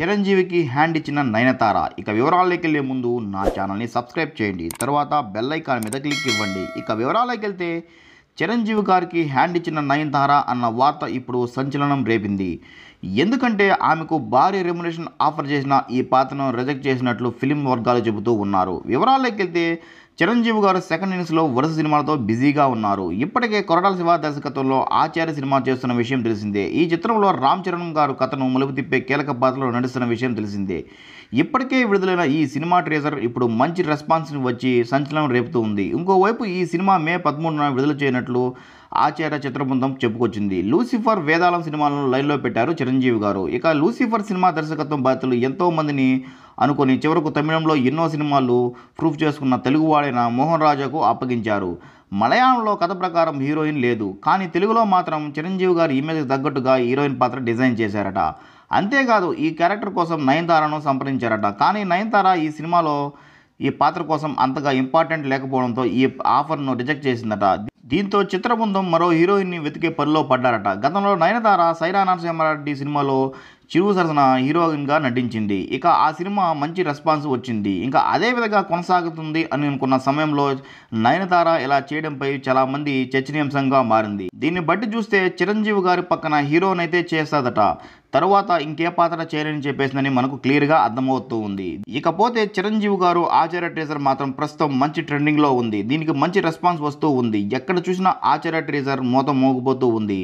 చిరంజీవికి హ్యాండ్ ఇచ్చిన నయనతార ఇక వివరాల్లోకి వెళ్ళే ముందు నా ఛానల్ని సబ్స్క్రైబ్ చేయండి తర్వాత బెల్లైకాన్ మీద క్లిక్ ఇవ్వండి ఇక వివరాల్లోకి వెళ్తే చిరంజీవి గారికి హ్యాండ్ ఇచ్చిన నయనతార అన్న వార్త ఇప్పుడు సంచలనం రేపింది ఎందుకంటే ఆమెకు భారీ రెమ్యునేషన్ ఆఫర్ చేసిన ఈ పాత్రను రిజెక్ట్ చేసినట్లు ఫిలిం వర్గాలు చెబుతూ ఉన్నారు వివరాల్లోకి వెళ్తే చిరంజీవి గారు సెకండ్ ఇన్నింగ్స్లో వరుస సినిమాలతో బిజీగా ఉన్నారు ఇప్పటికే కొరటాల శివ దర్శకత్వంలో ఆచార్య సినిమా చేస్తున్న విషయం తెలిసిందే ఈ చిత్రంలో రామ్ చరణ్ గారు కథను మలుపు తిప్పే కీలక పాత్రలో నడుస్తున్న విషయం తెలిసిందే ఇప్పటికే విడుదలైన ఈ సినిమా ట్రేజర్ ఇప్పుడు మంచి రెస్పాన్స్ వచ్చి సంచలనం రేపుతూ ఉంది ఇంకోవైపు ఈ సినిమా మే పదమూడున విడుదల చేయనట్లు ఆచార్య చిత్రబృందం చెప్పుకొచ్చింది లూసిఫర్ వేదాలం సినిమాలను లైన్లో పెట్టారు చిరంజీవి గారు ఇక లూసిఫర్ సినిమా దర్శకత్వం ఎంతో ఎంతోమందిని అనుకుని చివరకు తమిళంలో ఎన్నో సినిమాలు ప్రూఫ్ చేసుకున్న తెలుగువాడైన మోహన్ రాజాకు అప్పగించారు మలయాళంలో కథ ప్రకారం హీరోయిన్ లేదు కానీ తెలుగులో మాత్రం చిరంజీవి గారి ఇమేజ్కి తగ్గట్టుగా హీరోయిన్ పాత్ర డిజైన్ చేశారట అంతేకాదు ఈ క్యారెక్టర్ కోసం నయనతారను సంప్రదించారట కానీ నయనతార ఈ సినిమాలో ఈ పాత్ర కోసం అంతగా ఇంపార్టెంట్ లేకపోవడంతో ఈ ఆఫర్ను రిజెక్ట్ చేసిందట దీంతో చిత్రబృందం మరో హీరోయిన్ని వెతికే పనిలో పడ్డారట గతంలో నయనతార సైరా నరసింహారెడ్డి సినిమాలో చిరు సరసన హీరోయిన్గా నటించింది ఇక ఆ సినిమా మంచి రెస్పాన్స్ వచ్చింది ఇంకా అదే విధంగా కొనసాగుతుంది అని అనుకున్న సమయంలో నయనతార ఇలా చేయడంపై చాలా మంది చర్చనీయాంశంగా మారింది దీన్ని బట్టి చూస్తే చిరంజీవి గారి పక్కన హీరోనైతే చేస్తాదట తరువాత ఇంకే పాత్ర చేయలేని చెప్పేసిందని మనకు క్లియర్గా అర్థమవుతూ ఉంది ఇకపోతే చిరంజీవి గారు ఆచార్య ట్రేజర్ మాత్రం ప్రస్తుతం మంచి ట్రెండింగ్లో ఉంది దీనికి మంచి రెస్పాన్స్ వస్తూ ఉంది ఎక్కడ చూసినా ఆచార్య ట్రేజర్ మూత మోగిపోతూ ఉంది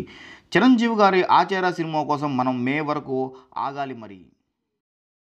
చిరంజీవి గారి ఆచార్య సినిమా కోసం మనం మే వరకు ఆగాలి మరి